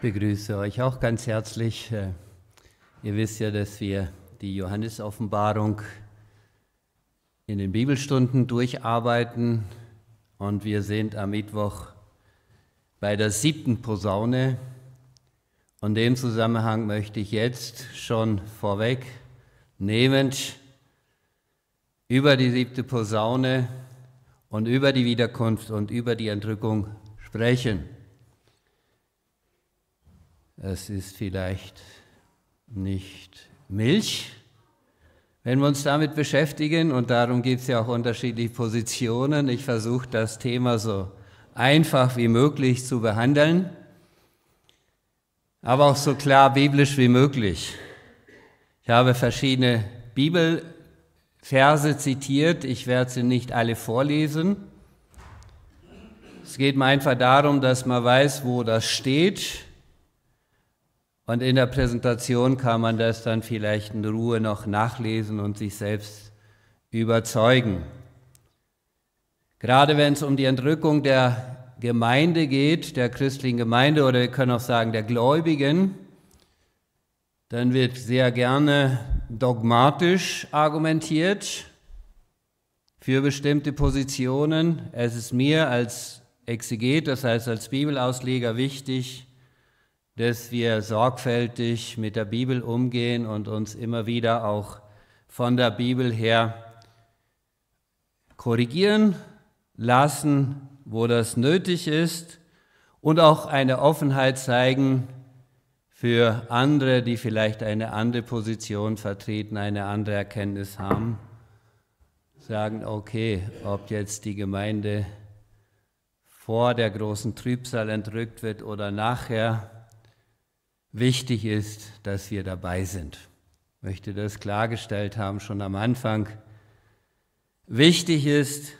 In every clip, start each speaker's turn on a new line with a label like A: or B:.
A: begrüße euch auch ganz herzlich. Äh, ihr wisst ja, dass wir die Johannesoffenbarung in den Bibelstunden durcharbeiten und wir sind am Mittwoch bei der siebten Posaune. Und in dem Zusammenhang möchte ich jetzt schon vorweg nehmend über die siebte Posaune und über die Wiederkunft und über die Entrückung sprechen. Es ist vielleicht nicht Milch, wenn wir uns damit beschäftigen, und darum gibt es ja auch unterschiedliche Positionen, ich versuche das Thema so einfach wie möglich zu behandeln, aber auch so klar biblisch wie möglich. Ich habe verschiedene Bibelverse zitiert, ich werde sie nicht alle vorlesen. Es geht mir einfach darum, dass man weiß, wo das steht und in der Präsentation kann man das dann vielleicht in Ruhe noch nachlesen und sich selbst überzeugen. Gerade wenn es um die Entrückung der Gemeinde geht, der christlichen Gemeinde oder wir können auch sagen der Gläubigen, dann wird sehr gerne dogmatisch argumentiert für bestimmte Positionen. Es ist mir als Exeget, das heißt als Bibelausleger, wichtig, dass wir sorgfältig mit der Bibel umgehen und uns immer wieder auch von der Bibel her korrigieren lassen, wo das nötig ist und auch eine Offenheit zeigen für andere, die vielleicht eine andere Position vertreten, eine andere Erkenntnis haben. Sagen, okay, ob jetzt die Gemeinde vor der großen Trübsal entrückt wird oder nachher, Wichtig ist, dass wir dabei sind. Ich möchte das klargestellt haben schon am Anfang. Wichtig ist,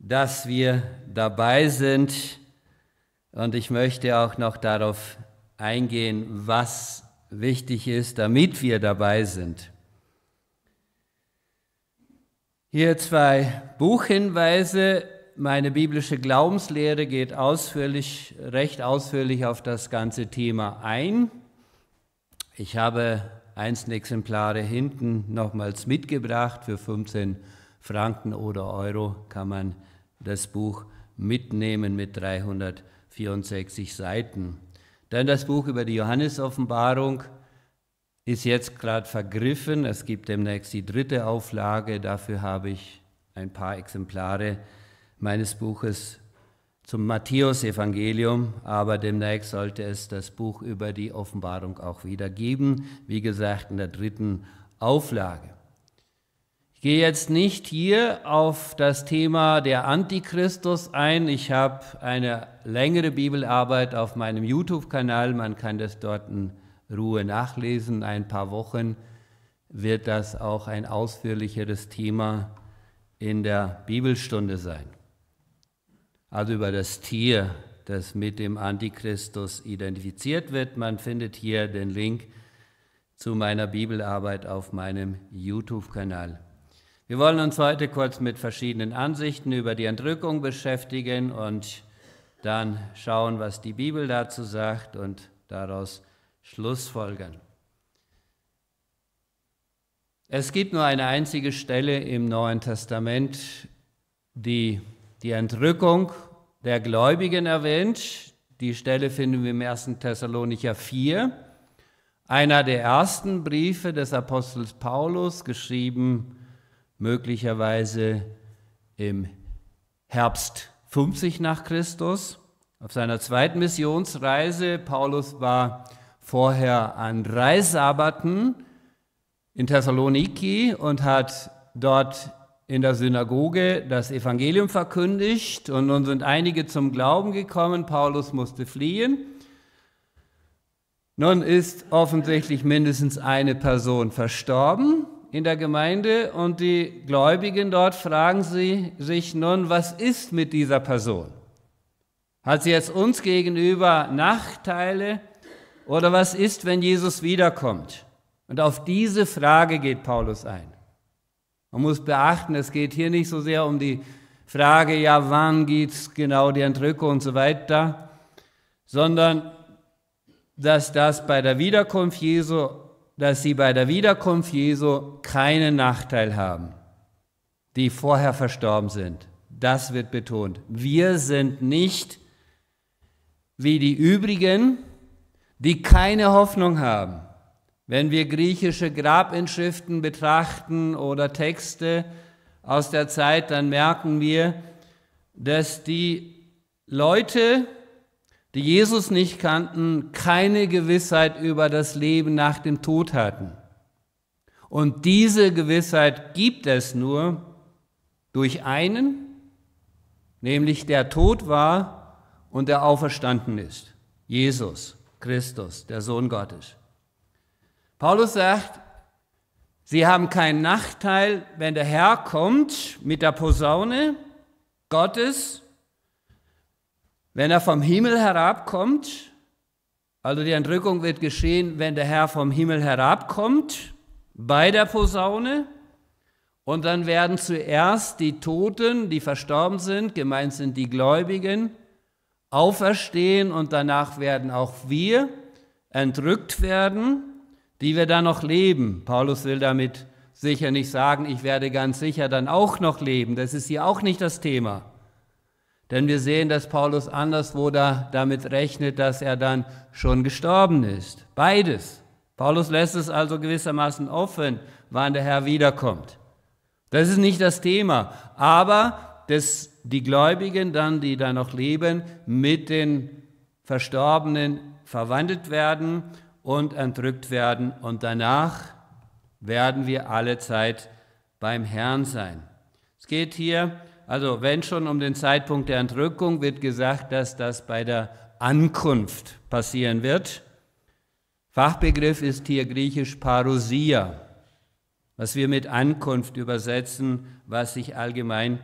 A: dass wir dabei sind. Und ich möchte auch noch darauf eingehen, was wichtig ist, damit wir dabei sind. Hier zwei Buchhinweise meine biblische Glaubenslehre geht ausführlich, recht ausführlich auf das ganze Thema ein. Ich habe einzelne Exemplare hinten nochmals mitgebracht. Für 15 Franken oder Euro kann man das Buch mitnehmen mit 364 Seiten. Dann das Buch über die Johannesoffenbarung ist jetzt gerade vergriffen. Es gibt demnächst die dritte Auflage. Dafür habe ich ein paar Exemplare meines Buches zum Matthäusevangelium, aber demnächst sollte es das Buch über die Offenbarung auch wieder geben, wie gesagt in der dritten Auflage. Ich gehe jetzt nicht hier auf das Thema der Antichristus ein. Ich habe eine längere Bibelarbeit auf meinem YouTube-Kanal. Man kann das dort in Ruhe nachlesen. In Ein paar Wochen wird das auch ein ausführlicheres Thema in der Bibelstunde sein also über das Tier, das mit dem Antichristus identifiziert wird. Man findet hier den Link zu meiner Bibelarbeit auf meinem YouTube-Kanal. Wir wollen uns heute kurz mit verschiedenen Ansichten über die Entrückung beschäftigen und dann schauen, was die Bibel dazu sagt und daraus schlussfolgern. Es gibt nur eine einzige Stelle im Neuen Testament, die die Entrückung der Gläubigen erwähnt. Die Stelle finden wir im 1. Thessalonicher 4, einer der ersten Briefe des Apostels Paulus, geschrieben möglicherweise im Herbst 50 nach Christus. Auf seiner zweiten Missionsreise, Paulus war vorher an drei Sabbaten in Thessaloniki und hat dort in der Synagoge das Evangelium verkündigt und nun sind einige zum Glauben gekommen. Paulus musste fliehen. Nun ist offensichtlich mindestens eine Person verstorben in der Gemeinde und die Gläubigen dort fragen sie sich nun, was ist mit dieser Person? Hat sie jetzt uns gegenüber Nachteile oder was ist, wenn Jesus wiederkommt? Und auf diese Frage geht Paulus ein. Man muss beachten, es geht hier nicht so sehr um die Frage, ja, wann geht es genau die Entrückung und so weiter, sondern dass das bei der Wiederkunft Jesu, dass sie bei der Wiederkunft Jesu keinen Nachteil haben, die vorher verstorben sind. Das wird betont. Wir sind nicht wie die übrigen, die keine Hoffnung haben. Wenn wir griechische Grabinschriften betrachten oder Texte aus der Zeit, dann merken wir, dass die Leute, die Jesus nicht kannten, keine Gewissheit über das Leben nach dem Tod hatten. Und diese Gewissheit gibt es nur durch einen, nämlich der tot war und der auferstanden ist. Jesus Christus, der Sohn Gottes. Paulus sagt, sie haben keinen Nachteil, wenn der Herr kommt mit der Posaune Gottes, wenn er vom Himmel herabkommt. Also die Entrückung wird geschehen, wenn der Herr vom Himmel herabkommt bei der Posaune. Und dann werden zuerst die Toten, die verstorben sind, gemeint sind die Gläubigen, auferstehen und danach werden auch wir entrückt werden die wir dann noch leben. Paulus will damit sicher nicht sagen, ich werde ganz sicher dann auch noch leben. Das ist hier auch nicht das Thema. Denn wir sehen, dass Paulus anderswo da damit rechnet, dass er dann schon gestorben ist. Beides. Paulus lässt es also gewissermaßen offen, wann der Herr wiederkommt. Das ist nicht das Thema. Aber dass die Gläubigen dann, die da noch leben, mit den Verstorbenen verwandelt werden und entrückt werden und danach werden wir alle Zeit beim Herrn sein. Es geht hier, also wenn schon um den Zeitpunkt der Entrückung, wird gesagt, dass das bei der Ankunft passieren wird. Fachbegriff ist hier griechisch Parousia, was wir mit Ankunft übersetzen, was sich allgemein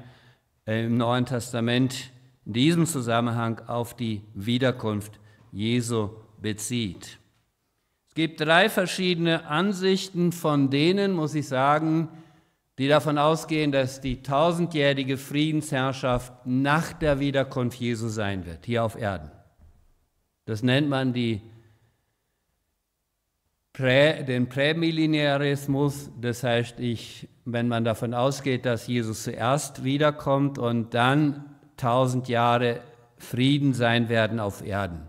A: im Neuen Testament in diesem Zusammenhang auf die Wiederkunft Jesu bezieht. Es gibt drei verschiedene Ansichten von denen, muss ich sagen, die davon ausgehen, dass die tausendjährige Friedensherrschaft nach der Wiederkunft Jesu sein wird, hier auf Erden. Das nennt man die, Prä, den Prämillenniarismus, das heißt, ich, wenn man davon ausgeht, dass Jesus zuerst wiederkommt und dann tausend Jahre Frieden sein werden auf Erden.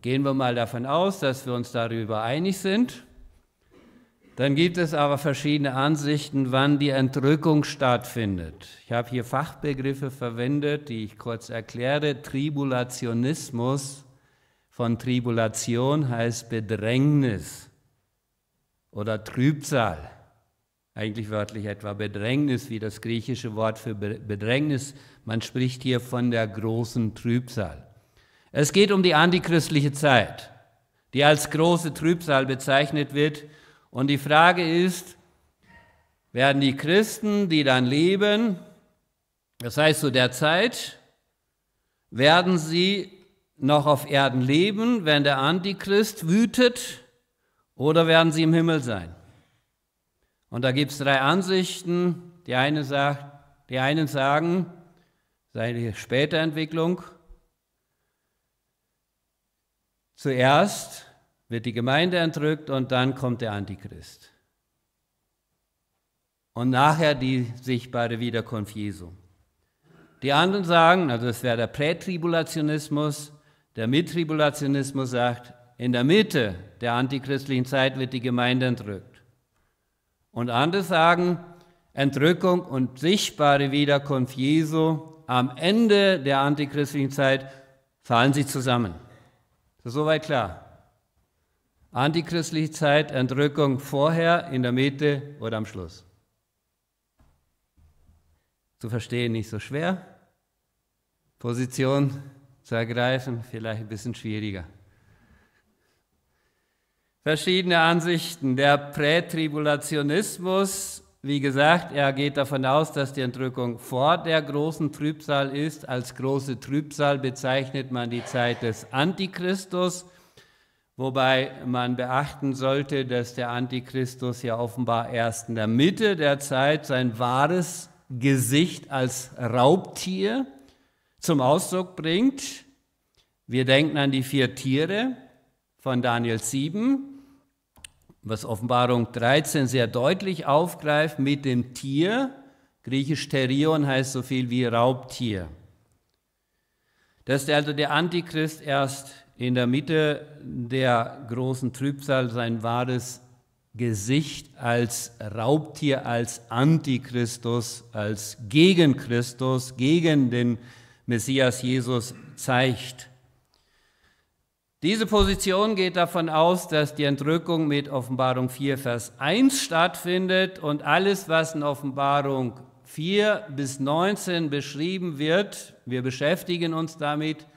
A: Gehen wir mal davon aus, dass wir uns darüber einig sind. Dann gibt es aber verschiedene Ansichten, wann die Entrückung stattfindet. Ich habe hier Fachbegriffe verwendet, die ich kurz erkläre. Tribulationismus von Tribulation heißt Bedrängnis oder Trübsal. Eigentlich wörtlich etwa Bedrängnis, wie das griechische Wort für Bedrängnis. Man spricht hier von der großen Trübsal. Es geht um die antichristliche Zeit, die als große Trübsal bezeichnet wird. Und die Frage ist, werden die Christen, die dann leben, das heißt zu der Zeit, werden sie noch auf Erden leben, wenn der Antichrist wütet, oder werden sie im Himmel sein? Und da gibt es drei Ansichten. Die, eine sagt, die einen sagen, sei die späte Entwicklung, Zuerst wird die Gemeinde entrückt und dann kommt der Antichrist. Und nachher die sichtbare Wiederkunft Jesu. Die anderen sagen, also es wäre der Prätribulationismus, der Mittribulationismus sagt, in der Mitte der antichristlichen Zeit wird die Gemeinde entrückt. Und andere sagen, Entrückung und sichtbare Wiederkunft Jesu am Ende der antichristlichen Zeit fallen sie zusammen soweit klar. Antichristliche Zeit, Entrückung vorher, in der Mitte oder am Schluss. Zu verstehen nicht so schwer. Position zu ergreifen vielleicht ein bisschen schwieriger. Verschiedene Ansichten. Der Prätribulationismus wie gesagt, er geht davon aus, dass die Entrückung vor der großen Trübsal ist. Als große Trübsal bezeichnet man die Zeit des Antichristus, wobei man beachten sollte, dass der Antichristus ja offenbar erst in der Mitte der Zeit sein wahres Gesicht als Raubtier zum Ausdruck bringt. Wir denken an die vier Tiere von Daniel 7, was Offenbarung 13 sehr deutlich aufgreift mit dem Tier, griechisch Terion heißt so viel wie Raubtier. Dass also der Antichrist erst in der Mitte der großen Trübsal sein wahres Gesicht als Raubtier, als Antichristus, als gegen Christus, gegen den Messias Jesus zeigt. Diese Position geht davon aus, dass die Entrückung mit Offenbarung 4, Vers 1 stattfindet und alles, was in Offenbarung 4 bis 19 beschrieben wird, wir beschäftigen uns damit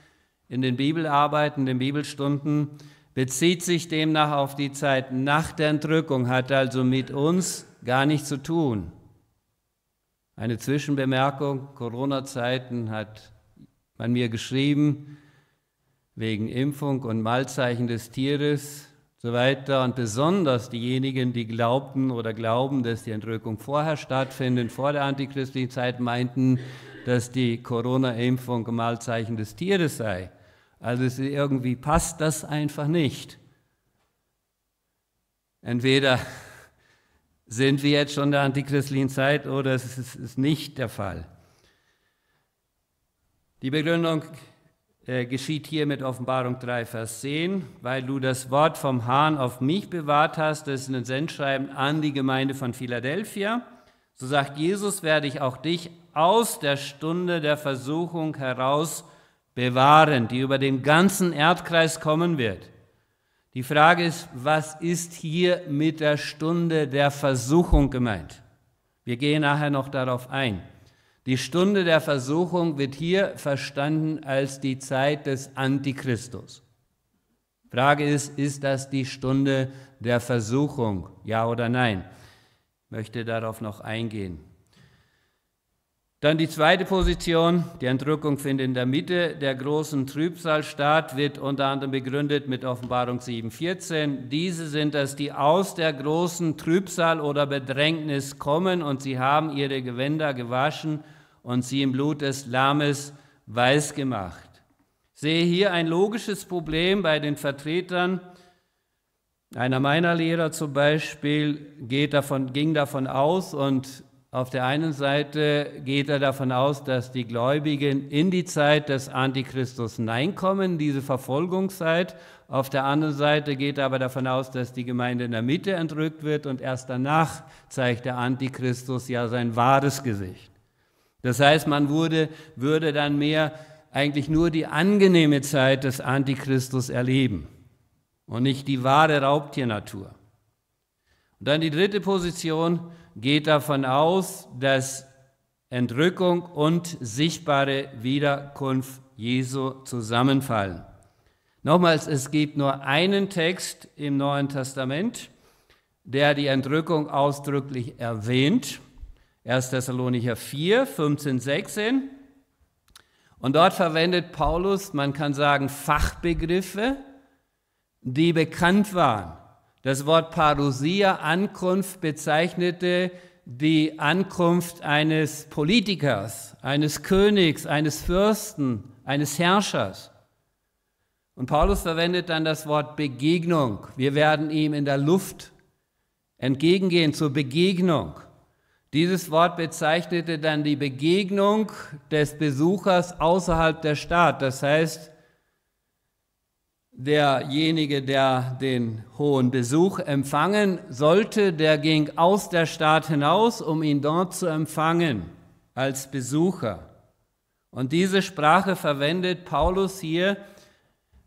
A: in den Bibelarbeiten, den Bibelstunden, bezieht sich demnach auf die Zeit nach der Entrückung, hat also mit uns gar nichts zu tun. Eine Zwischenbemerkung, Corona-Zeiten hat man mir geschrieben, wegen Impfung und Malzeichen des Tieres so weiter und besonders diejenigen, die glaubten oder glauben, dass die Entrückung vorher stattfindet, vor der antichristlichen Zeit meinten, dass die Corona-Impfung Malzeichen des Tieres sei. Also irgendwie passt das einfach nicht. Entweder sind wir jetzt schon der antichristlichen Zeit oder es ist nicht der Fall. Die Begründung äh, geschieht hier mit Offenbarung 3, Vers 10, weil du das Wort vom Hahn auf mich bewahrt hast, das ist ein Sendschreiben an die Gemeinde von Philadelphia. So sagt Jesus, werde ich auch dich aus der Stunde der Versuchung heraus bewahren, die über den ganzen Erdkreis kommen wird. Die Frage ist, was ist hier mit der Stunde der Versuchung gemeint? Wir gehen nachher noch darauf ein. Die Stunde der Versuchung wird hier verstanden als die Zeit des Antichristus. Frage ist, ist das die Stunde der Versuchung? Ja oder nein? Ich möchte darauf noch eingehen. Dann die zweite Position, die Entrückung findet in der Mitte. Der großen Trübsal statt, wird unter anderem begründet mit Offenbarung 7,14. Diese sind es, die aus der großen Trübsal oder Bedrängnis kommen und sie haben ihre Gewänder gewaschen und sie im Blut des Lammes weiß gemacht. Ich Sehe hier ein logisches Problem bei den Vertretern einer meiner Lehrer zum Beispiel geht davon, ging davon aus und auf der einen Seite geht er davon aus, dass die Gläubigen in die Zeit des Antichristus hineinkommen, diese Verfolgungszeit. Auf der anderen Seite geht er aber davon aus, dass die Gemeinde in der Mitte entrückt wird und erst danach zeigt der Antichristus ja sein wahres Gesicht. Das heißt, man wurde, würde dann mehr eigentlich nur die angenehme Zeit des Antichristus erleben und nicht die wahre Raubtiernatur. Und dann die dritte Position, geht davon aus, dass Entrückung und sichtbare Wiederkunft Jesu zusammenfallen. Nochmals, es gibt nur einen Text im Neuen Testament, der die Entrückung ausdrücklich erwähnt. 1. Thessalonicher 4, 15, 16. Und dort verwendet Paulus, man kann sagen, Fachbegriffe, die bekannt waren. Das Wort Parousia, Ankunft, bezeichnete die Ankunft eines Politikers, eines Königs, eines Fürsten, eines Herrschers. Und Paulus verwendet dann das Wort Begegnung. Wir werden ihm in der Luft entgegengehen zur Begegnung. Dieses Wort bezeichnete dann die Begegnung des Besuchers außerhalb der Stadt. Das heißt, derjenige, der den hohen Besuch empfangen sollte, der ging aus der Stadt hinaus, um ihn dort zu empfangen als Besucher. Und diese Sprache verwendet Paulus hier.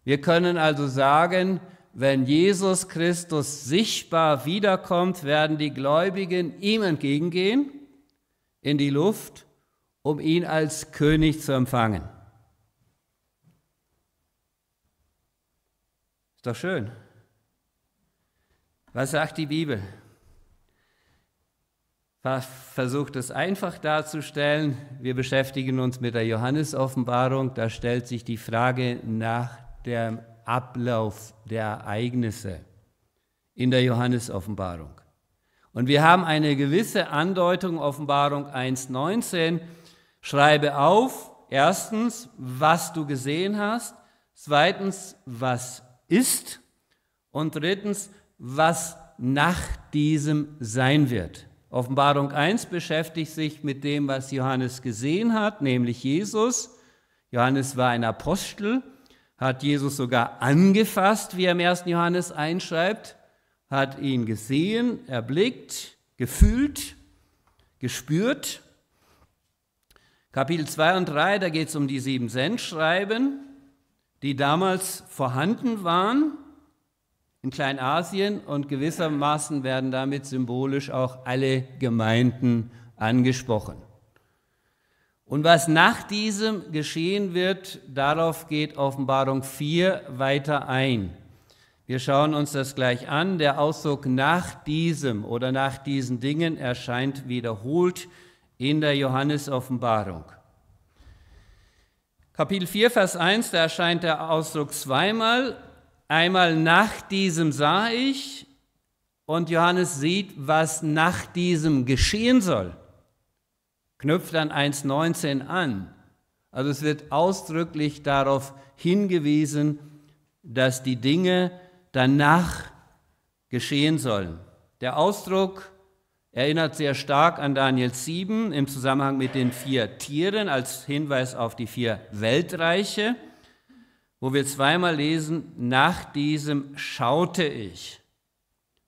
A: Wir können also sagen, wenn Jesus Christus sichtbar wiederkommt, werden die Gläubigen ihm entgegengehen in die Luft, um ihn als König zu empfangen. doch schön. Was sagt die Bibel? Versucht es einfach darzustellen. Wir beschäftigen uns mit der Johannes-Offenbarung. Da stellt sich die Frage nach dem Ablauf der Ereignisse in der Johannes-Offenbarung. Und wir haben eine gewisse Andeutung, Offenbarung 1.19. Schreibe auf, erstens, was du gesehen hast, zweitens, was ist und drittens, was nach diesem sein wird. Offenbarung 1 beschäftigt sich mit dem, was Johannes gesehen hat, nämlich Jesus. Johannes war ein Apostel, hat Jesus sogar angefasst, wie er im 1. Johannes einschreibt, hat ihn gesehen, erblickt, gefühlt, gespürt. Kapitel 2 und 3, da geht es um die sieben Sendschreiben die damals vorhanden waren in Kleinasien und gewissermaßen werden damit symbolisch auch alle Gemeinden angesprochen. Und was nach diesem geschehen wird, darauf geht Offenbarung 4 weiter ein. Wir schauen uns das gleich an. Der Ausdruck nach diesem oder nach diesen Dingen erscheint wiederholt in der Johannes-Offenbarung. Kapitel 4, Vers 1, da erscheint der Ausdruck zweimal. Einmal nach diesem sah ich und Johannes sieht, was nach diesem geschehen soll. Knüpft dann 1.19 an. Also es wird ausdrücklich darauf hingewiesen, dass die Dinge danach geschehen sollen. Der Ausdruck erinnert sehr stark an Daniel 7 im Zusammenhang mit den vier Tieren als Hinweis auf die vier Weltreiche, wo wir zweimal lesen, nach diesem schaute ich,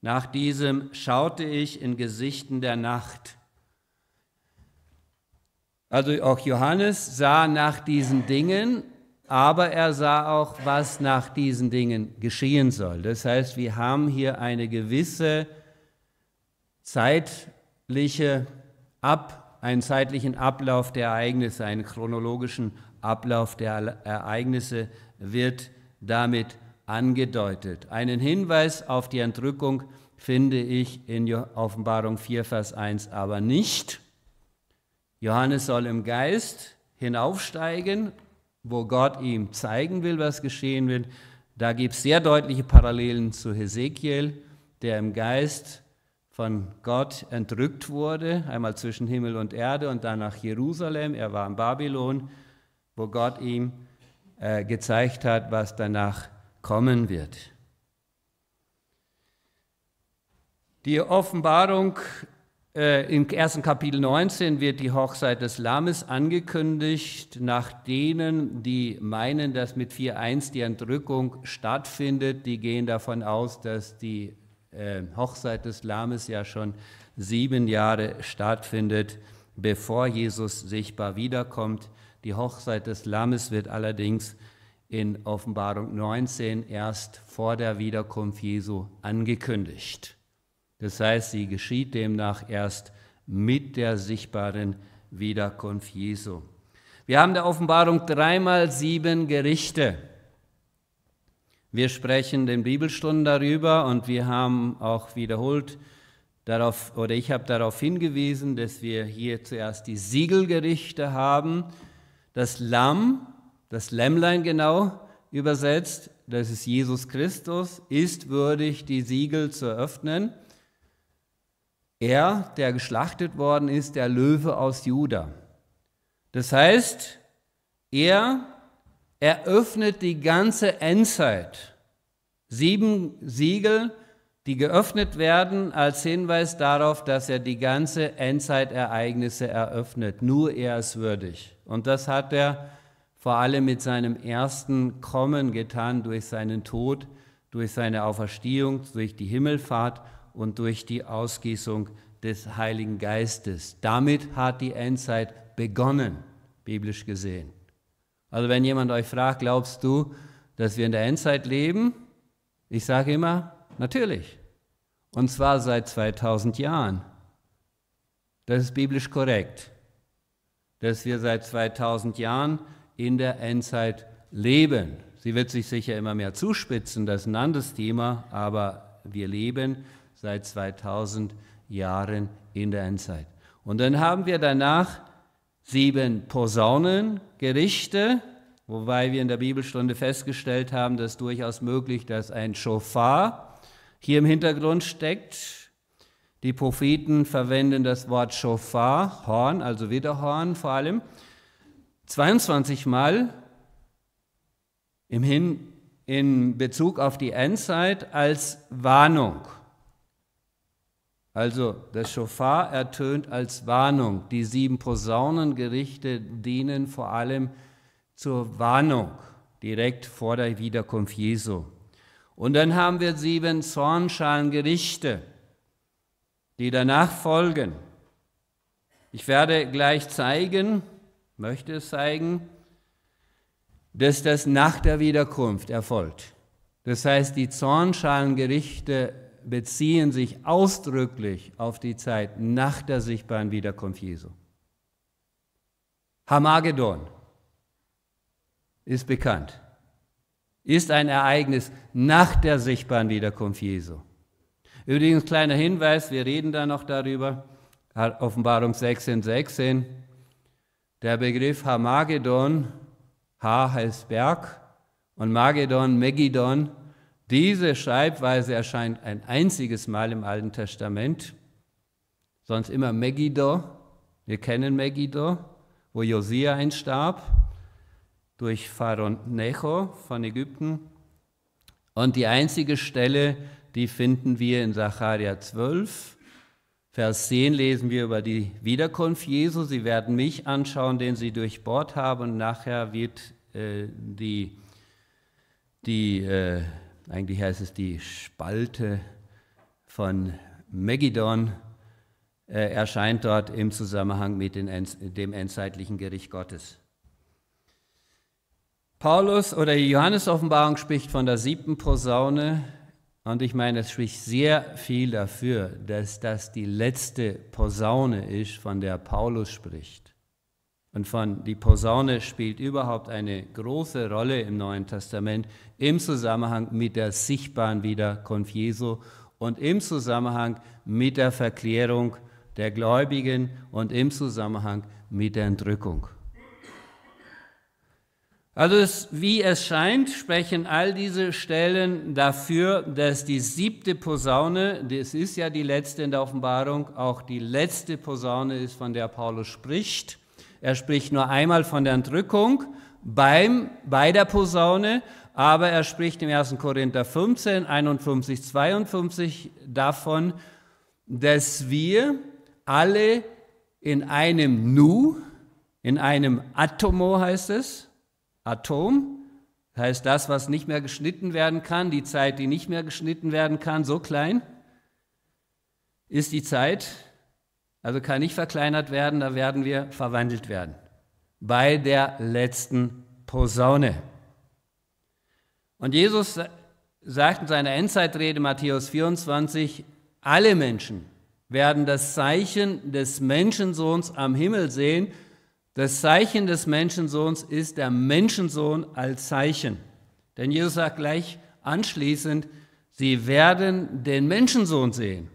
A: nach diesem schaute ich in Gesichten der Nacht. Also auch Johannes sah nach diesen Dingen, aber er sah auch, was nach diesen Dingen geschehen soll. Das heißt, wir haben hier eine gewisse zeitliche Ab, einen zeitlichen Ablauf der Ereignisse, einen chronologischen Ablauf der Ereignisse wird damit angedeutet. Einen Hinweis auf die Entrückung finde ich in Offenbarung 4, Vers 1 aber nicht. Johannes soll im Geist hinaufsteigen, wo Gott ihm zeigen will, was geschehen wird. Da gibt es sehr deutliche Parallelen zu Hesekiel, der im Geist von Gott entrückt wurde, einmal zwischen Himmel und Erde und dann nach Jerusalem. Er war in Babylon, wo Gott ihm äh, gezeigt hat, was danach kommen wird. Die Offenbarung äh, im ersten Kapitel 19 wird die Hochzeit des Lammes angekündigt, nach denen, die meinen, dass mit 4.1 die Entrückung stattfindet. Die gehen davon aus, dass die äh, Hochzeit des Lammes ja schon sieben Jahre stattfindet, bevor Jesus sichtbar wiederkommt. Die Hochzeit des Lammes wird allerdings in Offenbarung 19 erst vor der Wiederkunft Jesu angekündigt. Das heißt, sie geschieht demnach erst mit der sichtbaren Wiederkunft Jesu. Wir haben der Offenbarung dreimal sieben Gerichte. Wir sprechen in den Bibelstunden darüber und wir haben auch wiederholt darauf, oder ich habe darauf hingewiesen, dass wir hier zuerst die Siegelgerichte haben, das Lamm, das Lämmlein genau übersetzt, das ist Jesus Christus, ist würdig, die Siegel zu öffnen. Er, der geschlachtet worden ist, der Löwe aus Juda. Das heißt, er eröffnet die ganze Endzeit. Sieben Siegel, die geöffnet werden als Hinweis darauf, dass er die ganze Endzeitereignisse eröffnet. Nur er ist würdig. Und das hat er vor allem mit seinem ersten Kommen getan, durch seinen Tod, durch seine Auferstehung, durch die Himmelfahrt und durch die Ausgießung des Heiligen Geistes. Damit hat die Endzeit begonnen, biblisch gesehen. Also wenn jemand euch fragt, glaubst du, dass wir in der Endzeit leben? Ich sage immer, natürlich. Und zwar seit 2000 Jahren. Das ist biblisch korrekt, dass wir seit 2000 Jahren in der Endzeit leben. Sie wird sich sicher immer mehr zuspitzen, das ist ein anderes Thema, aber wir leben seit 2000 Jahren in der Endzeit. Und dann haben wir danach sieben Posaunen, Gerichte, wobei wir in der Bibelstunde festgestellt haben, dass durchaus möglich, dass ein Schofar hier im Hintergrund steckt. Die Propheten verwenden das Wort Schofar, Horn, also Widerhorn vor allem, 22 Mal im Hin in Bezug auf die Endzeit als Warnung. Also der Schofar ertönt als Warnung. Die sieben Posaunengerichte dienen vor allem zur Warnung direkt vor der Wiederkunft Jesu. Und dann haben wir sieben Zornschalengerichte, die danach folgen. Ich werde gleich zeigen, möchte es zeigen, dass das nach der Wiederkunft erfolgt. Das heißt, die Zornschalengerichte beziehen sich ausdrücklich auf die Zeit nach der sichtbaren Wiederkunft Jesu. Hamagedon ist bekannt, ist ein Ereignis nach der sichtbaren Wiederkunft Jesu. Übrigens kleiner Hinweis, wir reden da noch darüber, Offenbarung 16, 16. Der Begriff Hamagedon, H heißt Berg und Magedon, Megidon diese Schreibweise erscheint ein einziges Mal im Alten Testament, sonst immer Megiddo. Wir kennen Megiddo, wo Josia einstarb durch Pharaon Necho von Ägypten. Und die einzige Stelle, die finden wir in Sacharja 12. Vers 10 lesen wir über die Wiederkunft Jesu. Sie werden mich anschauen, den sie durchbohrt haben, und nachher wird äh, die, die äh, eigentlich heißt es die Spalte von Megiddon. Äh, erscheint dort im Zusammenhang mit dem endzeitlichen Gericht Gottes. Paulus oder Johannes-Offenbarung spricht von der siebten Posaune und ich meine, es spricht sehr viel dafür, dass das die letzte Posaune ist, von der Paulus spricht und von die Posaune spielt überhaupt eine große Rolle im Neuen Testament im Zusammenhang mit der sichtbaren Wiederkunft Jesu und im Zusammenhang mit der Verklärung der Gläubigen und im Zusammenhang mit der Entrückung. Also es, wie es scheint, sprechen all diese Stellen dafür, dass die siebte Posaune, das ist ja die letzte in der Offenbarung, auch die letzte Posaune ist, von der Paulus spricht, er spricht nur einmal von der Entrückung beim, bei der Posaune, aber er spricht im 1. Korinther 15, 51, 52 davon, dass wir alle in einem Nu, in einem Atomo heißt es, Atom, heißt das, was nicht mehr geschnitten werden kann, die Zeit, die nicht mehr geschnitten werden kann, so klein, ist die Zeit, also kann nicht verkleinert werden, da werden wir verwandelt werden. Bei der letzten Posaune. Und Jesus sagt in seiner Endzeitrede Matthäus 24, alle Menschen werden das Zeichen des Menschensohns am Himmel sehen. Das Zeichen des Menschensohns ist der Menschensohn als Zeichen. Denn Jesus sagt gleich anschließend, sie werden den Menschensohn sehen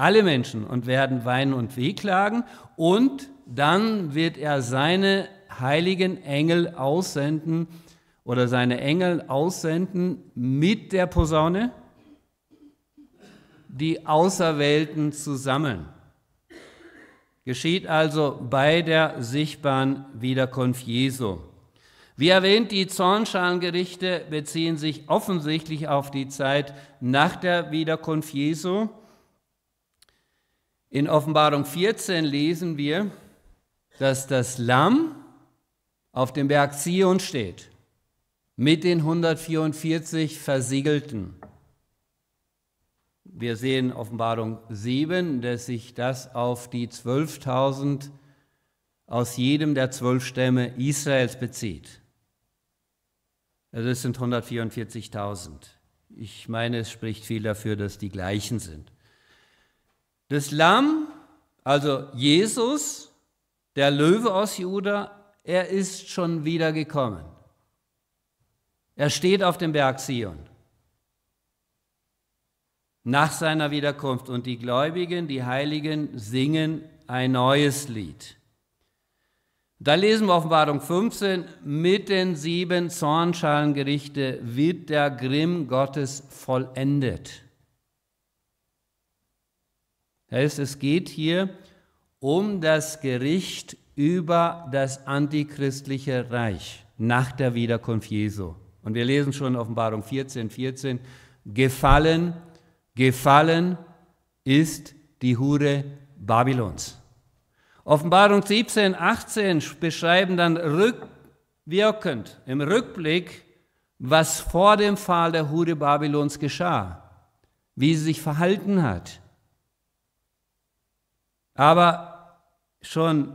A: alle Menschen und werden weinen und wehklagen und dann wird er seine heiligen Engel aussenden oder seine Engel aussenden mit der Posaune, die Auserwählten zu sammeln. Geschieht also bei der sichtbaren Wiederkunft Jesu. Wie erwähnt, die Zornschalengerichte beziehen sich offensichtlich auf die Zeit nach der Wiederkunft Jesu in Offenbarung 14 lesen wir, dass das Lamm auf dem Berg Zion steht, mit den 144 Versiegelten. Wir sehen Offenbarung 7, dass sich das auf die 12.000 aus jedem der zwölf Stämme Israels bezieht. Also es sind 144.000. Ich meine, es spricht viel dafür, dass die gleichen sind. Das Lamm, also Jesus, der Löwe aus Juda, er ist schon wieder gekommen. Er steht auf dem Berg Zion. nach seiner Wiederkunft und die Gläubigen, die Heiligen singen ein neues Lied. Da lesen wir Offenbarung 15, mit den sieben Zornschalengerichte wird der Grimm Gottes vollendet. Das heißt, es geht hier um das Gericht über das antichristliche Reich nach der Wiederkunft Jesu. Und wir lesen schon in Offenbarung 14, 14, gefallen, gefallen ist die Hure Babylons. Offenbarung 17, 18 beschreiben dann rückwirkend, im Rückblick, was vor dem Fall der Hure Babylons geschah, wie sie sich verhalten hat, aber schon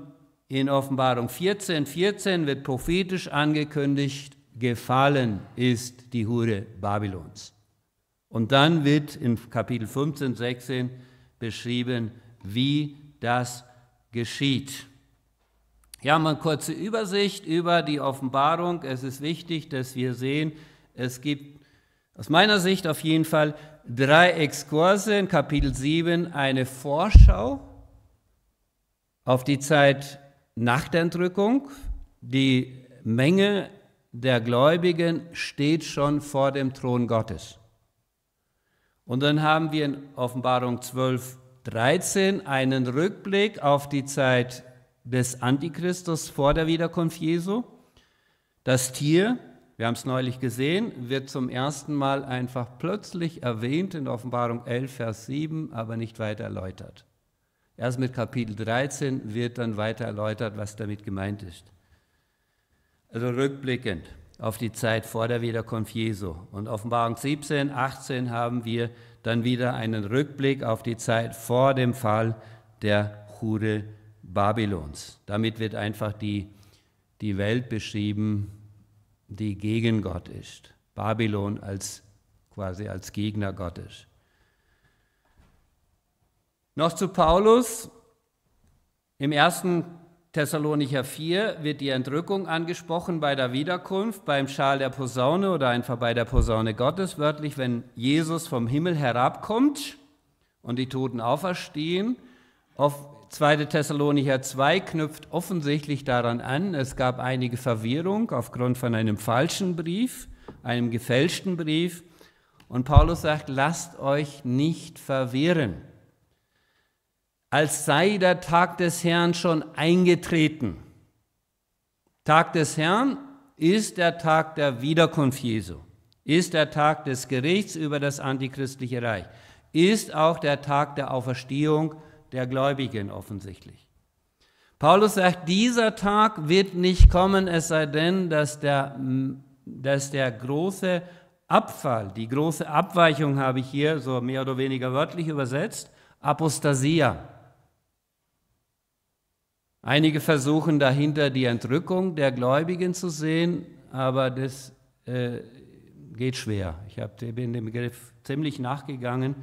A: in Offenbarung 14, 14 wird prophetisch angekündigt, gefallen ist die Hure Babylons. Und dann wird in Kapitel 15, 16 beschrieben, wie das geschieht. Hier haben wir eine kurze Übersicht über die Offenbarung. Es ist wichtig, dass wir sehen, es gibt aus meiner Sicht auf jeden Fall drei Exkurse in Kapitel 7, eine Vorschau auf die Zeit nach der Entrückung. Die Menge der Gläubigen steht schon vor dem Thron Gottes. Und dann haben wir in Offenbarung 12, 13 einen Rückblick auf die Zeit des Antichristus vor der Wiederkunft Jesu. Das Tier, wir haben es neulich gesehen, wird zum ersten Mal einfach plötzlich erwähnt in Offenbarung 11, Vers 7, aber nicht weiter erläutert. Erst mit Kapitel 13 wird dann weiter erläutert, was damit gemeint ist. Also rückblickend auf die Zeit vor der Wiederkunft Jesu. Und Offenbarung 17, 18 haben wir dann wieder einen Rückblick auf die Zeit vor dem Fall der Hure Babylons. Damit wird einfach die, die Welt beschrieben, die gegen Gott ist. Babylon als quasi als Gegner Gottes. Noch zu Paulus. Im 1. Thessalonicher 4 wird die Entrückung angesprochen bei der Wiederkunft, beim Schal der Posaune oder einfach bei der Posaune Gottes, wörtlich, wenn Jesus vom Himmel herabkommt und die Toten auferstehen. Auf 2. Thessalonicher 2 knüpft offensichtlich daran an, es gab einige Verwirrung aufgrund von einem falschen Brief, einem gefälschten Brief. Und Paulus sagt, lasst euch nicht verwirren als sei der Tag des Herrn schon eingetreten. Tag des Herrn ist der Tag der Wiederkunft Jesu, ist der Tag des Gerichts über das antichristliche Reich, ist auch der Tag der Auferstehung der Gläubigen offensichtlich. Paulus sagt, dieser Tag wird nicht kommen, es sei denn, dass der, dass der große Abfall, die große Abweichung habe ich hier so mehr oder weniger wörtlich übersetzt, Apostasia, Einige versuchen dahinter die Entrückung der Gläubigen zu sehen, aber das äh, geht schwer. Ich hab, bin dem Begriff ziemlich nachgegangen.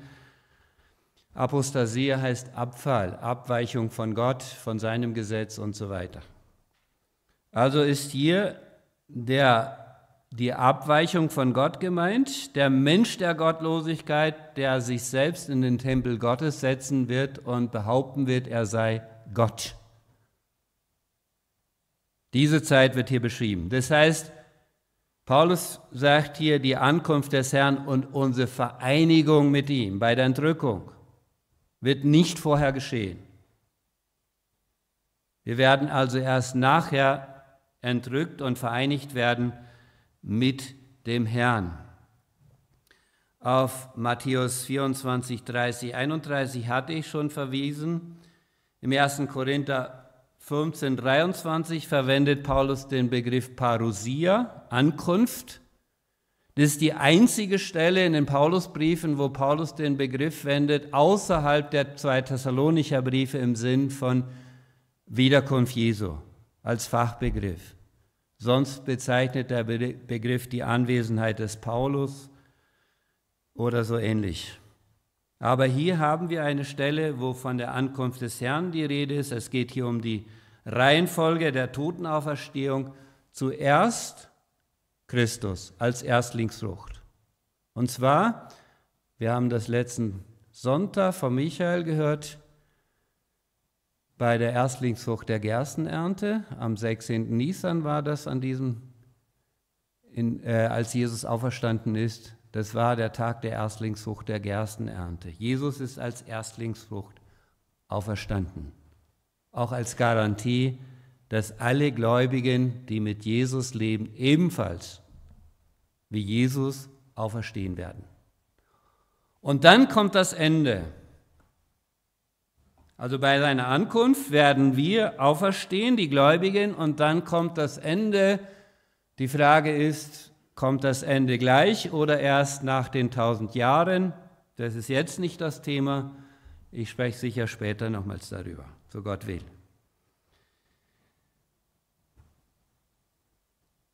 A: Apostasie heißt Abfall, Abweichung von Gott, von seinem Gesetz und so weiter. Also ist hier der, die Abweichung von Gott gemeint, der Mensch der Gottlosigkeit, der sich selbst in den Tempel Gottes setzen wird und behaupten wird, er sei Gott. Diese Zeit wird hier beschrieben. Das heißt, Paulus sagt hier die Ankunft des Herrn und unsere Vereinigung mit ihm bei der Entrückung wird nicht vorher geschehen. Wir werden also erst nachher entrückt und vereinigt werden mit dem Herrn. Auf Matthäus 24, 30, 31 hatte ich schon verwiesen. Im 1. Korinther 1523 verwendet Paulus den Begriff Parousia, Ankunft. Das ist die einzige Stelle in den Paulusbriefen, wo Paulus den Begriff wendet, außerhalb der zwei Thessalonicher Briefe im Sinn von Wiederkunft Jesu als Fachbegriff. Sonst bezeichnet der Begriff die Anwesenheit des Paulus oder so ähnlich. Aber hier haben wir eine Stelle, wo von der Ankunft des Herrn die Rede ist. Es geht hier um die Reihenfolge der Totenauferstehung. Zuerst Christus als Erstlingsfrucht. Und zwar, wir haben das letzten Sonntag von Michael gehört, bei der Erstlingsfrucht der Gerstenernte, am 16. Nisan war das an diesem, in, äh, als Jesus auferstanden ist, das war der Tag der Erstlingsfrucht der Gerstenernte. Jesus ist als Erstlingsfrucht auferstanden. Auch als Garantie, dass alle Gläubigen, die mit Jesus leben, ebenfalls wie Jesus auferstehen werden. Und dann kommt das Ende. Also bei seiner Ankunft werden wir auferstehen, die Gläubigen, und dann kommt das Ende. Die Frage ist, Kommt das Ende gleich oder erst nach den tausend Jahren? Das ist jetzt nicht das Thema. Ich spreche sicher später nochmals darüber, so Gott will.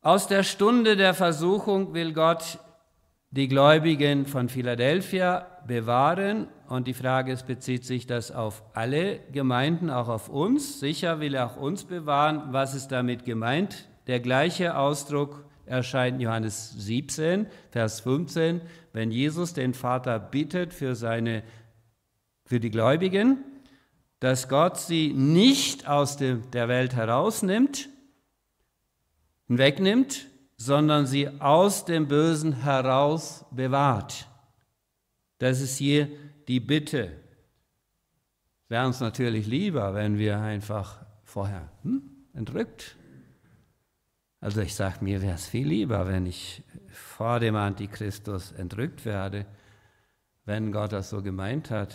A: Aus der Stunde der Versuchung will Gott die Gläubigen von Philadelphia bewahren. Und die Frage ist, bezieht sich das auf alle Gemeinden, auch auf uns? Sicher will er auch uns bewahren. Was ist damit gemeint? Der gleiche Ausdruck erscheint Johannes 17, Vers 15, wenn Jesus den Vater bittet für, seine, für die Gläubigen, dass Gott sie nicht aus dem, der Welt herausnimmt, wegnimmt, sondern sie aus dem Bösen heraus bewahrt. Das ist hier die Bitte. Wäre uns natürlich lieber, wenn wir einfach vorher hm, entrückt also ich sage, mir wäre es viel lieber, wenn ich vor dem Antichristus entrückt werde, wenn Gott das so gemeint hat.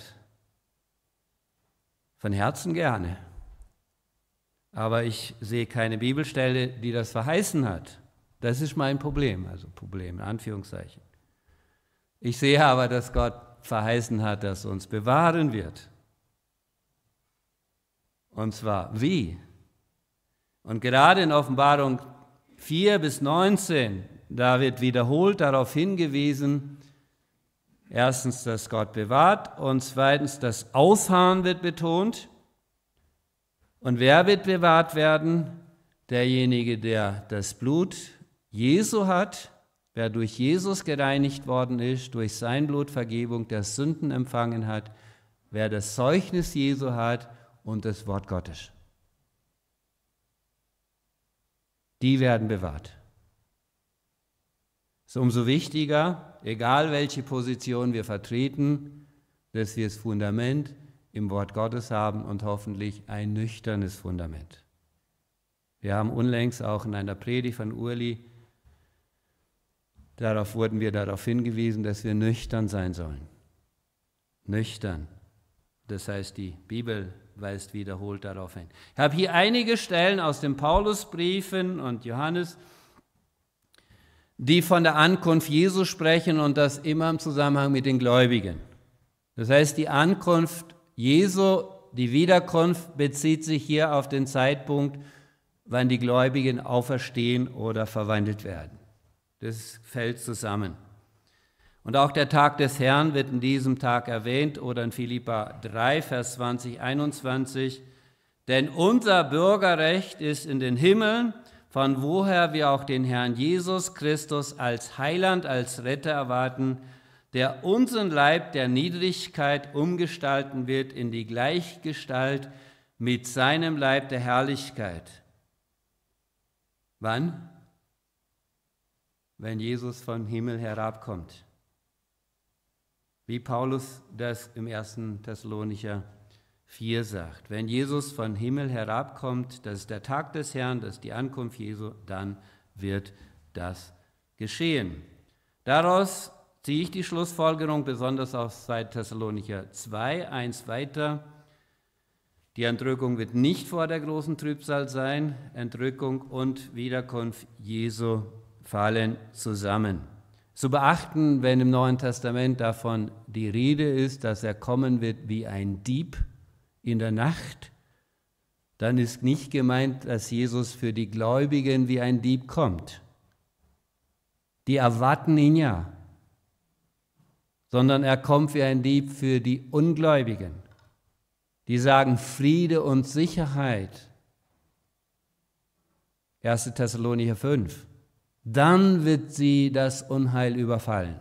A: Von Herzen gerne. Aber ich sehe keine Bibelstelle, die das verheißen hat. Das ist mein Problem, also Problem in Anführungszeichen. Ich sehe aber, dass Gott verheißen hat, dass er uns bewahren wird. Und zwar wie? Und gerade in Offenbarung 4 bis 19, da wird wiederholt darauf hingewiesen, erstens, dass Gott bewahrt und zweitens, das Ausharren wird betont. Und wer wird bewahrt werden? Derjenige, der das Blut Jesu hat, wer durch Jesus gereinigt worden ist, durch sein Blut Vergebung der Sünden empfangen hat, wer das Zeugnis Jesu hat und das Wort Gottes. die werden bewahrt. Es ist umso wichtiger, egal welche Position wir vertreten, dass wir das Fundament im Wort Gottes haben und hoffentlich ein nüchternes Fundament. Wir haben unlängst auch in einer Predigt von Urli, darauf wurden wir darauf hingewiesen, dass wir nüchtern sein sollen. Nüchtern. Das heißt, die Bibel weist wiederholt darauf hin. Ich habe hier einige Stellen aus den Paulusbriefen und Johannes, die von der Ankunft Jesu sprechen und das immer im Zusammenhang mit den Gläubigen. Das heißt, die Ankunft Jesu, die Wiederkunft bezieht sich hier auf den Zeitpunkt, wann die Gläubigen auferstehen oder verwandelt werden. Das fällt zusammen. Und auch der Tag des Herrn wird in diesem Tag erwähnt oder in Philippa 3, Vers 20, 21. Denn unser Bürgerrecht ist in den Himmeln, von woher wir auch den Herrn Jesus Christus als Heiland, als Retter erwarten, der unseren Leib der Niedrigkeit umgestalten wird in die Gleichgestalt mit seinem Leib der Herrlichkeit. Wann? Wenn Jesus vom Himmel herabkommt. Wie Paulus das im 1. Thessalonicher 4 sagt. Wenn Jesus von Himmel herabkommt, das ist der Tag des Herrn, das ist die Ankunft Jesu, dann wird das geschehen. Daraus ziehe ich die Schlussfolgerung, besonders aus 2 Thessalonicher 2, 1 weiter. Die Entrückung wird nicht vor der großen Trübsal sein. Entrückung und Wiederkunft Jesu fallen zusammen. Zu beachten, wenn im Neuen Testament davon die Rede ist, dass er kommen wird wie ein Dieb in der Nacht, dann ist nicht gemeint, dass Jesus für die Gläubigen wie ein Dieb kommt. Die erwarten ihn ja, sondern er kommt wie ein Dieb für die Ungläubigen. Die sagen Friede und Sicherheit. 1. Thessalonicher 5 dann wird sie das Unheil überfallen.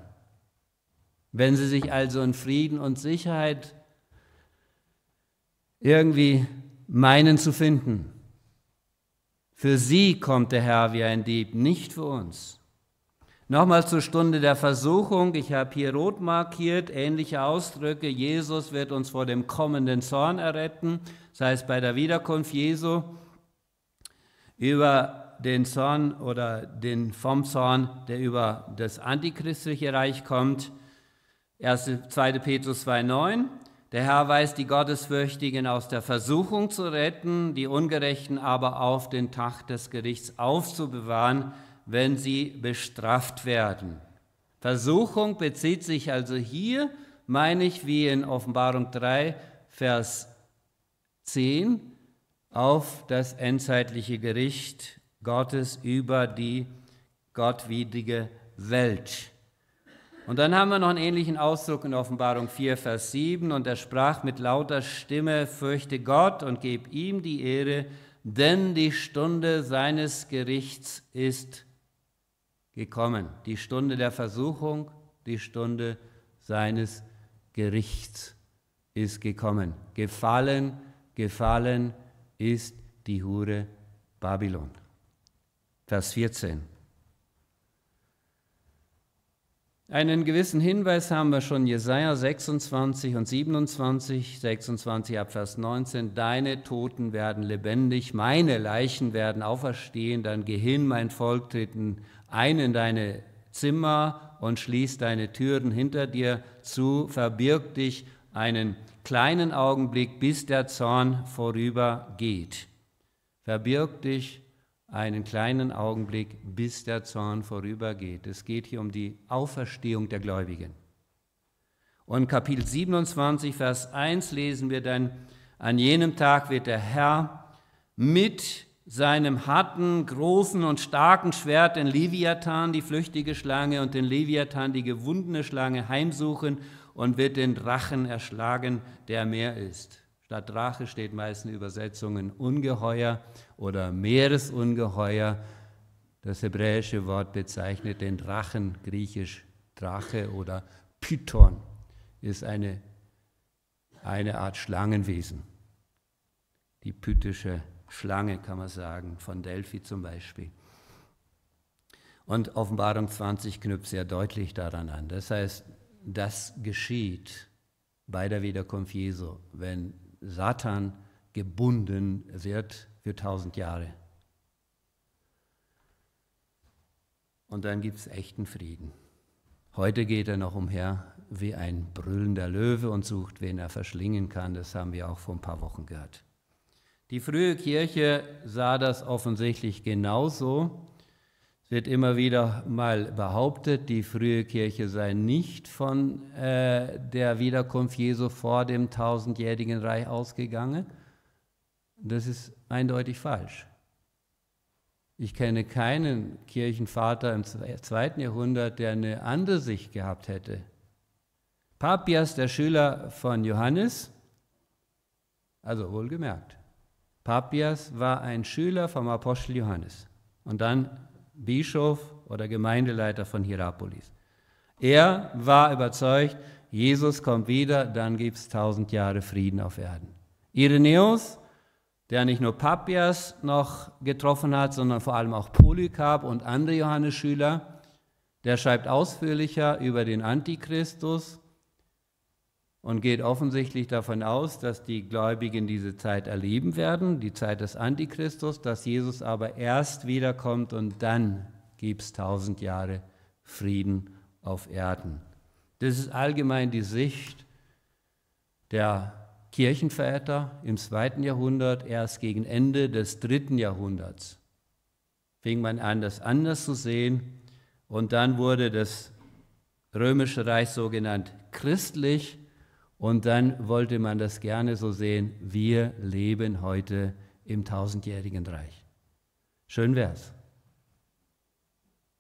A: Wenn sie sich also in Frieden und Sicherheit irgendwie meinen zu finden, für sie kommt der Herr wie ein Dieb, nicht für uns. Nochmal zur Stunde der Versuchung. Ich habe hier rot markiert, ähnliche Ausdrücke. Jesus wird uns vor dem kommenden Zorn erretten. Das heißt, bei der Wiederkunft Jesu über den Zorn oder den vom Zorn, der über das antichristliche Reich kommt. 1. 2. Petrus 2,9 Der Herr weiß die Gottesfürchtigen aus der Versuchung zu retten, die Ungerechten aber auf den Tag des Gerichts aufzubewahren, wenn sie bestraft werden. Versuchung bezieht sich also hier, meine ich, wie in Offenbarung 3, Vers 10, auf das endzeitliche Gericht Gottes über die gottwidrige Welt. Und dann haben wir noch einen ähnlichen Ausdruck in Offenbarung 4, Vers 7. Und er sprach mit lauter Stimme, fürchte Gott und gib ihm die Ehre, denn die Stunde seines Gerichts ist gekommen. Die Stunde der Versuchung, die Stunde seines Gerichts ist gekommen. Gefallen, gefallen ist die Hure Babylon. Vers 14. Einen gewissen Hinweis haben wir schon Jesaja 26 und 27, 26 ab Vers 19. Deine Toten werden lebendig, meine Leichen werden auferstehen, dann geh hin, mein Volk, treten ein in deine Zimmer und schließ deine Türen hinter dir zu, verbirg dich einen kleinen Augenblick, bis der Zorn vorübergeht. Verbirg dich einen kleinen Augenblick, bis der Zorn vorübergeht. Es geht hier um die Auferstehung der Gläubigen. Und Kapitel 27, Vers 1 lesen wir dann, an jenem Tag wird der Herr mit seinem harten, großen und starken Schwert den Leviathan, die flüchtige Schlange, und den Leviathan, die gewundene Schlange, heimsuchen und wird den Drachen erschlagen, der mehr ist. Statt Drache steht meist in Übersetzungen Ungeheuer oder Meeresungeheuer. Das hebräische Wort bezeichnet den Drachen, griechisch Drache oder Python, ist eine, eine Art Schlangenwesen. Die pythische Schlange, kann man sagen, von Delphi zum Beispiel. Und Offenbarung 20 knüpft sehr deutlich daran an. Das heißt, das geschieht bei der Wiederkunft Jesu, wenn Satan gebunden wird für tausend Jahre. Und dann gibt es echten Frieden. Heute geht er noch umher wie ein brüllender Löwe und sucht, wen er verschlingen kann. Das haben wir auch vor ein paar Wochen gehört. Die frühe Kirche sah das offensichtlich genauso. Es wird immer wieder mal behauptet, die frühe Kirche sei nicht von äh, der Wiederkunft Jesu vor dem tausendjährigen Reich ausgegangen. Das ist eindeutig falsch. Ich kenne keinen Kirchenvater im zweiten Jahrhundert, der eine andere Sicht gehabt hätte. Papias, der Schüler von Johannes, also wohlgemerkt, Papias war ein Schüler vom Apostel Johannes und dann Bischof oder Gemeindeleiter von Hierapolis. Er war überzeugt, Jesus kommt wieder, dann gibt es tausend Jahre Frieden auf Erden. Irenäus der nicht nur Papias noch getroffen hat, sondern vor allem auch Polycarp und andere Johannesschüler. Der schreibt ausführlicher über den Antichristus und geht offensichtlich davon aus, dass die Gläubigen diese Zeit erleben werden, die Zeit des Antichristus, dass Jesus aber erst wiederkommt und dann gibt es tausend Jahre Frieden auf Erden. Das ist allgemein die Sicht der Kirchenväter im zweiten Jahrhundert erst gegen Ende des dritten Jahrhunderts. Fing man an, das anders zu sehen. Und dann wurde das römische Reich sogenannt christlich. Und dann wollte man das gerne so sehen. Wir leben heute im tausendjährigen Reich. Schön wär's.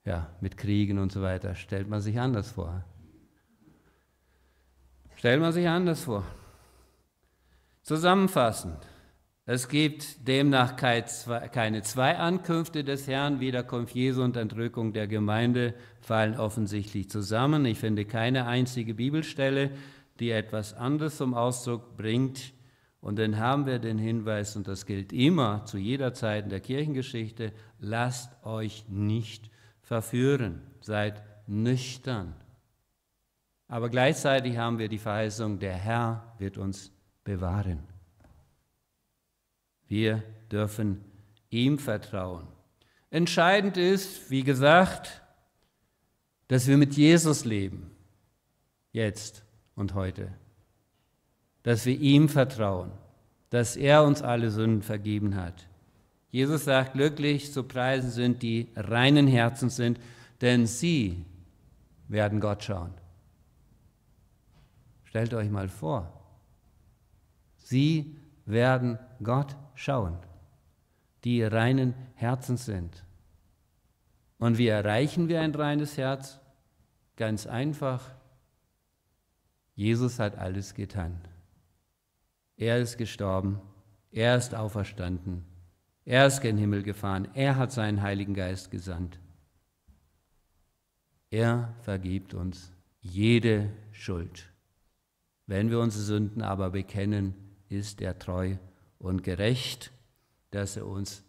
A: Ja, mit Kriegen und so weiter stellt man sich anders vor. Stellt man sich anders vor. Zusammenfassend, es gibt demnach keine zwei Ankünfte des Herrn, Wiederkunft Jesu und Entrückung der Gemeinde fallen offensichtlich zusammen. Ich finde keine einzige Bibelstelle, die etwas anderes zum Ausdruck bringt. Und dann haben wir den Hinweis, und das gilt immer zu jeder Zeit in der Kirchengeschichte, lasst euch nicht verführen, seid nüchtern. Aber gleichzeitig haben wir die Verheißung, der Herr wird uns bewahren. Wir dürfen ihm vertrauen. Entscheidend ist, wie gesagt, dass wir mit Jesus leben, jetzt und heute. Dass wir ihm vertrauen, dass er uns alle Sünden vergeben hat. Jesus sagt, glücklich zu preisen sind, die reinen Herzen sind, denn sie werden Gott schauen. Stellt euch mal vor, Sie werden Gott schauen, die reinen Herzens sind. Und wie erreichen wir ein reines Herz? Ganz einfach. Jesus hat alles getan. Er ist gestorben, er ist auferstanden, er ist gen Himmel gefahren, er hat seinen Heiligen Geist gesandt. Er vergibt uns jede Schuld. Wenn wir unsere Sünden aber bekennen, ist er treu und gerecht, dass er uns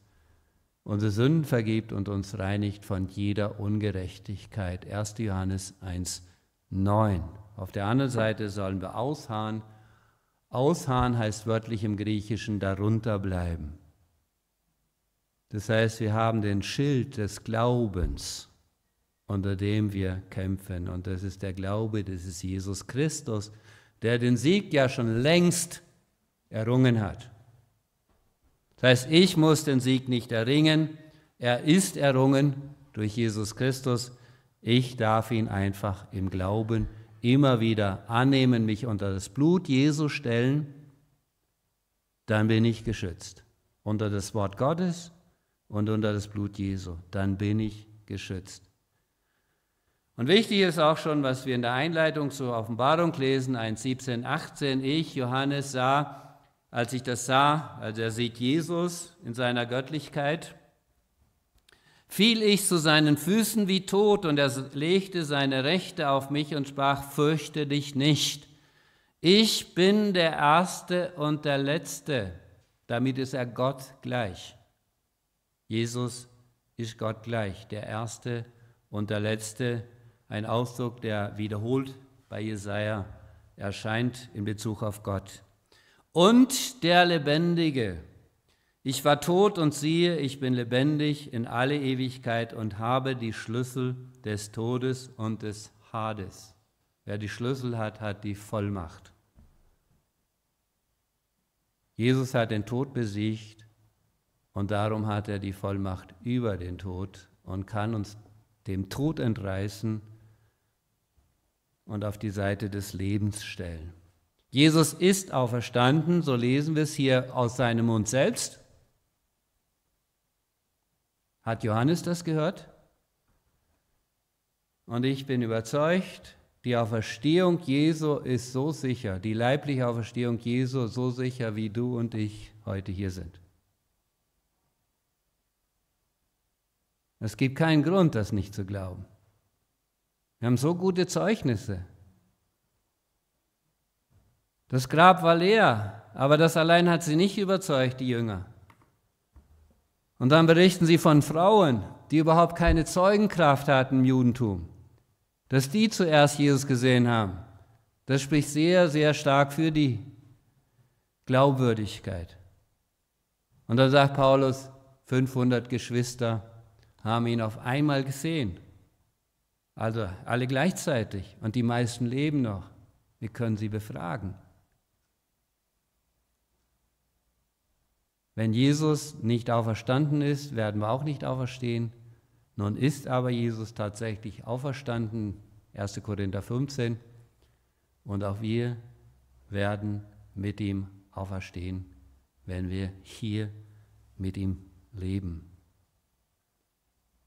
A: unsere Sünden vergibt und uns reinigt von jeder Ungerechtigkeit. 1. Johannes 1, 9. Auf der anderen Seite sollen wir ausharren. Ausharren heißt wörtlich im Griechischen darunter bleiben. Das heißt, wir haben den Schild des Glaubens, unter dem wir kämpfen. Und das ist der Glaube, das ist Jesus Christus, der den Sieg ja schon längst errungen hat. Das heißt, ich muss den Sieg nicht erringen, er ist errungen durch Jesus Christus. Ich darf ihn einfach im Glauben immer wieder annehmen, mich unter das Blut Jesu stellen, dann bin ich geschützt. Unter das Wort Gottes und unter das Blut Jesu, dann bin ich geschützt. Und wichtig ist auch schon, was wir in der Einleitung zur Offenbarung lesen, 1.17.18, ich, Johannes, sah als ich das sah, als er sieht Jesus in seiner Göttlichkeit, fiel ich zu seinen Füßen wie tot und er legte seine Rechte auf mich und sprach, fürchte dich nicht. Ich bin der Erste und der Letzte. Damit ist er Gott gleich. Jesus ist Gott gleich, der Erste und der Letzte. Ein Ausdruck, der wiederholt bei Jesaja erscheint in Bezug auf Gott und der Lebendige. Ich war tot und siehe, ich bin lebendig in alle Ewigkeit und habe die Schlüssel des Todes und des Hades. Wer die Schlüssel hat, hat die Vollmacht. Jesus hat den Tod besiegt und darum hat er die Vollmacht über den Tod und kann uns dem Tod entreißen und auf die Seite des Lebens stellen. Jesus ist auferstanden, so lesen wir es hier aus seinem Mund selbst. Hat Johannes das gehört? Und ich bin überzeugt, die Auferstehung Jesu ist so sicher, die leibliche Auferstehung Jesu so sicher, wie du und ich heute hier sind. Es gibt keinen Grund, das nicht zu glauben. Wir haben so gute Zeugnisse. Das Grab war leer, aber das allein hat sie nicht überzeugt, die Jünger. Und dann berichten sie von Frauen, die überhaupt keine Zeugenkraft hatten im Judentum, dass die zuerst Jesus gesehen haben. Das spricht sehr, sehr stark für die Glaubwürdigkeit. Und dann sagt Paulus, 500 Geschwister haben ihn auf einmal gesehen. Also alle gleichzeitig und die meisten leben noch. Wir können sie befragen. Wenn Jesus nicht auferstanden ist, werden wir auch nicht auferstehen. Nun ist aber Jesus tatsächlich auferstanden, 1. Korinther 15, und auch wir werden mit ihm auferstehen, wenn wir hier mit ihm leben.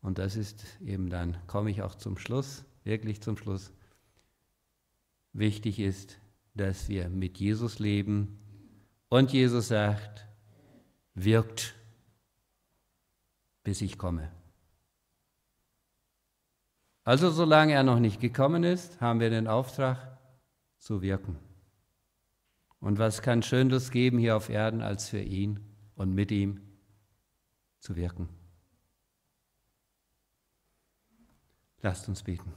A: Und das ist eben dann, komme ich auch zum Schluss, wirklich zum Schluss. Wichtig ist, dass wir mit Jesus leben. Und Jesus sagt, wirkt, bis ich komme. Also solange er noch nicht gekommen ist, haben wir den Auftrag zu wirken. Und was kann Schöneres geben hier auf Erden, als für ihn und mit ihm zu wirken? Lasst uns beten.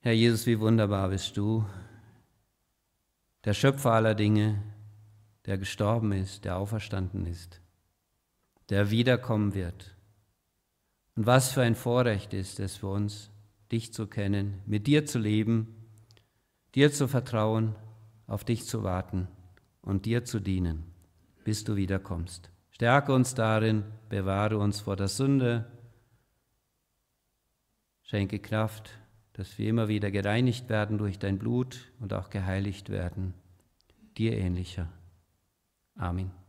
A: Herr Jesus, wie wunderbar bist du, der Schöpfer aller Dinge, der gestorben ist, der auferstanden ist, der wiederkommen wird. Und was für ein Vorrecht ist es für uns, dich zu kennen, mit dir zu leben, dir zu vertrauen, auf dich zu warten und dir zu dienen, bis du wiederkommst. Stärke uns darin, bewahre uns vor der Sünde, schenke Kraft dass wir immer wieder gereinigt werden durch dein Blut und auch geheiligt werden, dir ähnlicher. Amen.